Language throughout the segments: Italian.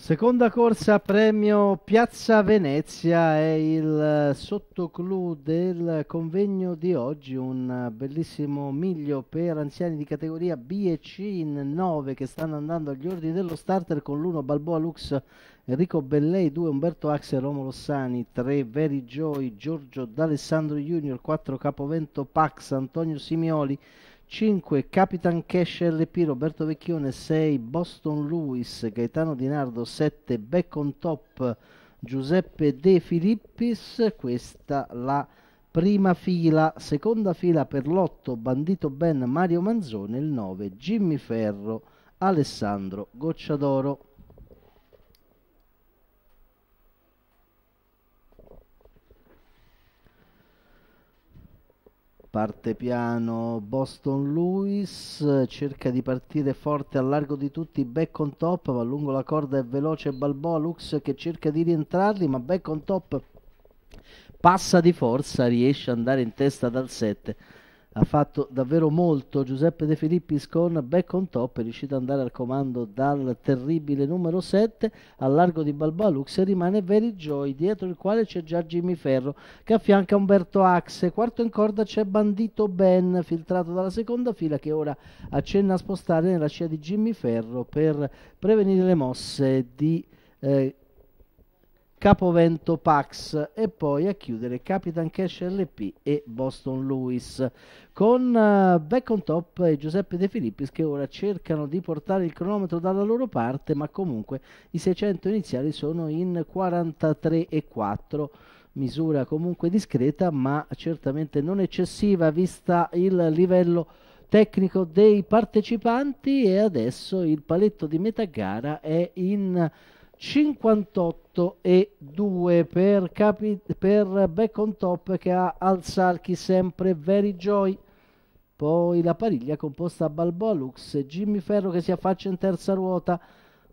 Seconda corsa premio Piazza Venezia è il eh, sottoclub del convegno di oggi, un eh, bellissimo miglio per anziani di categoria B e C in 9 che stanno andando agli ordini dello starter con l'1 Balboa Lux, Enrico Bellei, 2 Umberto Axe, Romolo Sani, 3 Veri Joy, Giorgio D'Alessandro Junior, 4 Capovento Pax, Antonio Simioli, 5 Capitan Cash LP Roberto Vecchione 6 Boston Lewis Gaetano Di Nardo 7 Back on Top Giuseppe De Filippis questa la prima fila seconda fila per l'8 Bandito Ben Mario Manzone il 9 Jimmy Ferro Alessandro Gocciadoro Parte piano Boston Lewis, cerca di partire forte al largo di tutti, back on top, va lungo la corda è veloce Balboa Lux che cerca di rientrarli, ma back on top passa di forza, riesce ad andare in testa dal 7 ha fatto davvero molto. Giuseppe De Filippis con back on top è riuscito ad andare al comando dal terribile numero 7 al largo di Balbalux e rimane Very Joy, dietro il quale c'è già Jimmy Ferro che affianca Umberto Axe. Quarto in corda c'è Bandito Ben, filtrato dalla seconda fila che ora accenna a spostare nella scia di Jimmy Ferro per prevenire le mosse di... Eh, Capovento Pax e poi a chiudere Capitan Cash LP e Boston Lewis con uh, Back on Top e Giuseppe De Filippis che ora cercano di portare il cronometro dalla loro parte ma comunque i 600 iniziali sono in 43 e 4 misura comunque discreta ma certamente non eccessiva vista il livello tecnico dei partecipanti e adesso il paletto di metà gara è in 58 e 2 per, capi- per back on top che ha al Salchi sempre Very Joy. Poi la pariglia composta a Balboa Lux, Jimmy Ferro che si affaccia in terza ruota,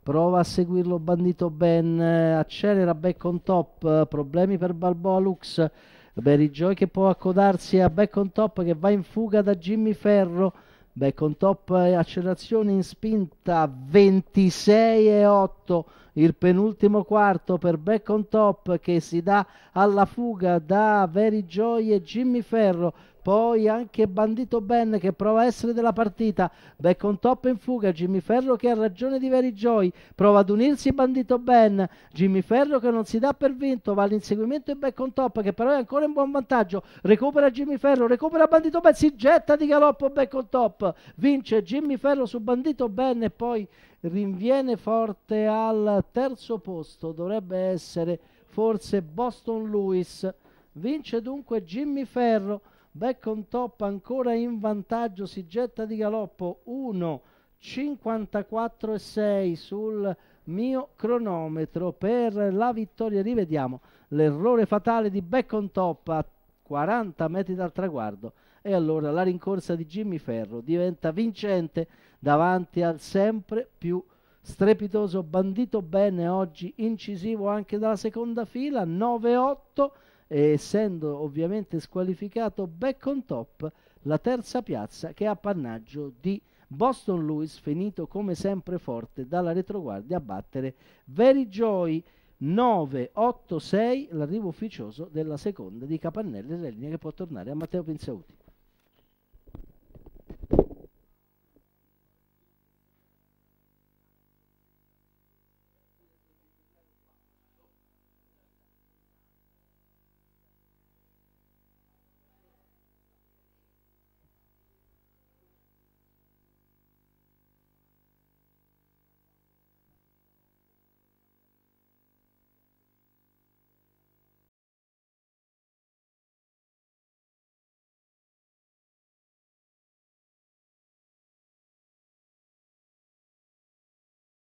prova a seguirlo Bandito Ben, accelera back on top, problemi per Balboa Lux, Very Joy che può accodarsi a back on top che va in fuga da Jimmy Ferro. Back on top, eh, accelerazione in spinta 26 e 8 il penultimo quarto per Back on Top che si dà alla fuga da Veri Joy e Jimmy Ferro poi anche Bandito Ben che prova a essere della partita, back on top in fuga, Jimmy Ferro che ha ragione di Veri Joy, prova ad unirsi Bandito Ben, Jimmy Ferro che non si dà per vinto, va all'inseguimento in back on top che però è ancora in buon vantaggio, recupera Jimmy Ferro, recupera Bandito Ben, si getta di galoppo back on top, vince Jimmy Ferro su Bandito Ben e poi rinviene forte al terzo posto dovrebbe essere forse Boston Lewis. Vince dunque Jimmy Ferro, back on top ancora in vantaggio, si getta di galoppo 1, 54 e 6 sul mio cronometro per la vittoria. Rivediamo l'errore fatale di back on top a 40 metri dal traguardo e allora la rincorsa di Jimmy Ferro diventa vincente davanti al sempre più strepitoso, bandito bene oggi, incisivo anche dalla seconda fila, 9-8 e essendo ovviamente squalificato back on top la terza piazza che è appannaggio di Boston Lewis finito come sempre forte dalla retroguardia a battere Very Joy 9-8-6 l'arrivo ufficioso della seconda di Capannelli, la linea che può tornare a Matteo Pinsauti.